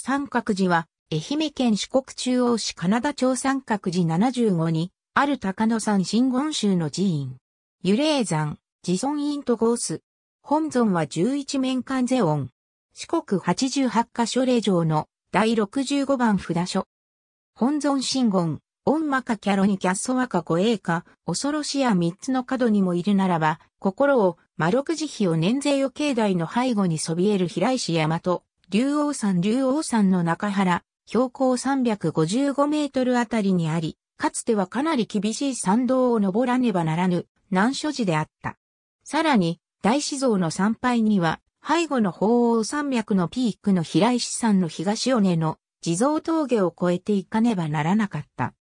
三角寺は、愛媛県四国中央市金田町三角寺75に、ある高野山真言宗の寺院。幽霊山、自尊院とゴース。本尊は11面観世音。四国88箇所霊場の第65番札所。本尊真言、御魔かキャロにキャッソワか護衛か、恐ろしや三つの角にもいるならば、心を、魔六慈悲を年税を境内の背後にそびえる平石山と、竜王山竜王山の中原、標高355メートルあたりにあり、かつてはかなり厳しい山道を登らねばならぬ難所寺であった。さらに、大師像の参拝には、背後の鳳凰山脈のピークの平石山の東尾根の地蔵峠を越えていかねばならなかった。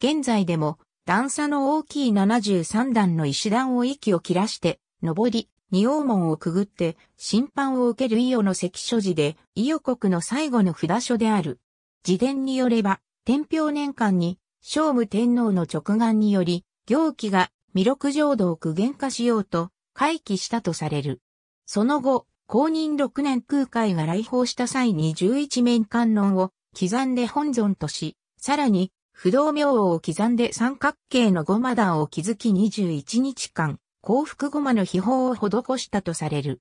現在でも段差の大きい73段の石段を息を切らして、登り、仁王門をくぐって、審判を受ける伊予の関所寺で、伊予国の最後の札所である。自伝によれば、天平年間に、聖武天皇の直眼により、行基が弥勒浄土を具現化しようと、回帰したとされる。その後、公認6年空海が来訪した際に11面観音を刻んで本尊とし、さらに、不動明王を刻んで三角形の五魔壇を築き21日間、幸福まの秘宝を施したとされる。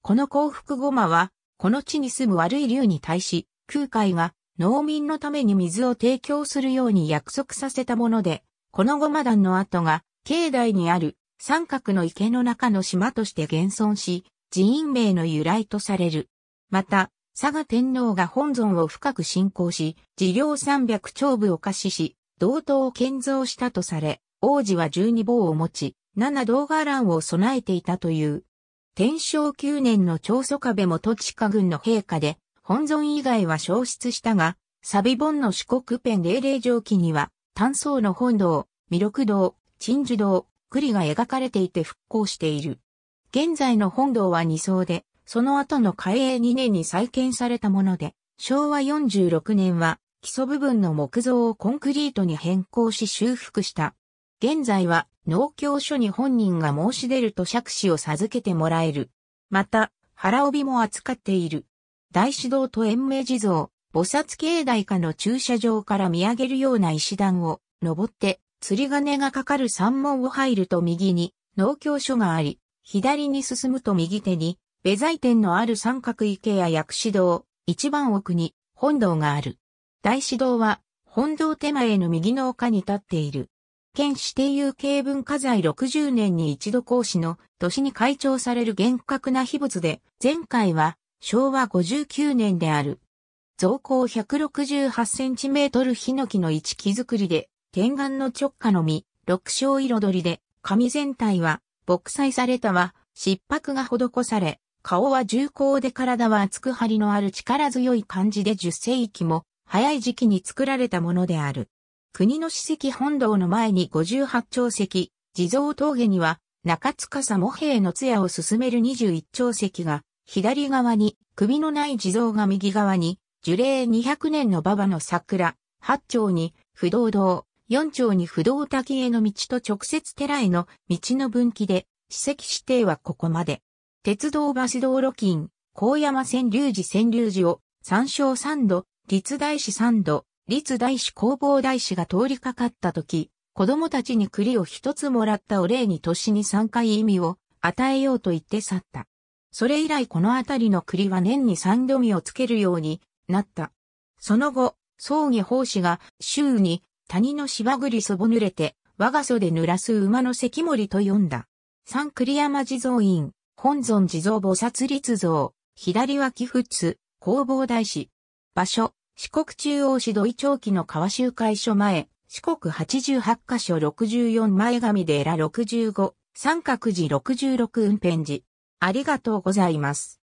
この幸福まは、この地に住む悪い竜に対し、空海が農民のために水を提供するように約束させたもので、このごま団の跡が、境内にある三角の池の中の島として現存し、寺院名の由来とされる。また、佐賀天皇が本尊を深く信仰し、治療三百長部を貸しし、道東を建造したとされ、王子は十二棒を持ち、七道画欄を備えていたという。天正九年の長祖壁も土地下軍の陛下で、本尊以外は消失したが、サビ本の四国ペン霊霊上記には、単層の本堂、弥勒堂、鎮守堂、栗が描かれていて復興している。現在の本堂は二層で、その後の開営二年に再建されたもので、昭和46年は基礎部分の木造をコンクリートに変更し修復した。現在は農協所に本人が申し出ると借子を授けてもらえる。また、腹帯も扱っている。大師堂と延命地蔵、菩薩境内下の駐車場から見上げるような石段を登って、釣り鐘がかかる山門を入ると右に農協所があり、左に進むと右手に、ベザイ店のある三角池や薬師堂、一番奥に本堂がある。大師堂は本堂手前の右の丘に立っている。県指定有形文化財60年に一度講師の年に開庁される厳格な秘仏で、前回は昭和59年である。造高1 6 8センチメートルヒノキの一木造りで、天眼の直下の実、六章彩りで、紙全体は、木彩されたは、失白が施され、顔は重厚で体は厚く張りのある力強い感じで10世紀も、早い時期に作られたものである。国の史跡本堂の前に58丁石、地蔵峠には、中塚佐茂平の通夜を進める21丁石が、左側に、首のない地蔵が右側に、樹齢200年の馬場の桜、8丁に、不動堂、4丁に不動滝への道と直接寺への道の分岐で、史跡指定はここまで。鉄道橋道路金、高山川流寺川流寺を、三省三度、立大寺三度、立大師工房大師が通りかかった時、子供たちに栗を一つもらったお礼に年に三回意味を与えようと言って去った。それ以来この辺りの栗は年に三度身をつけるようになった。その後、葬儀法師が週に谷の芝栗そぼ濡れて我が祖で濡らす馬の関森と呼んだ。三栗山地蔵院、本尊地蔵菩薩立像、左脇仏、工房大師。場所、四国中央市土井町期の川集会所前、四国八十八箇所六十四前髪でら十五、三角寺六十六運転寺。ありがとうございます。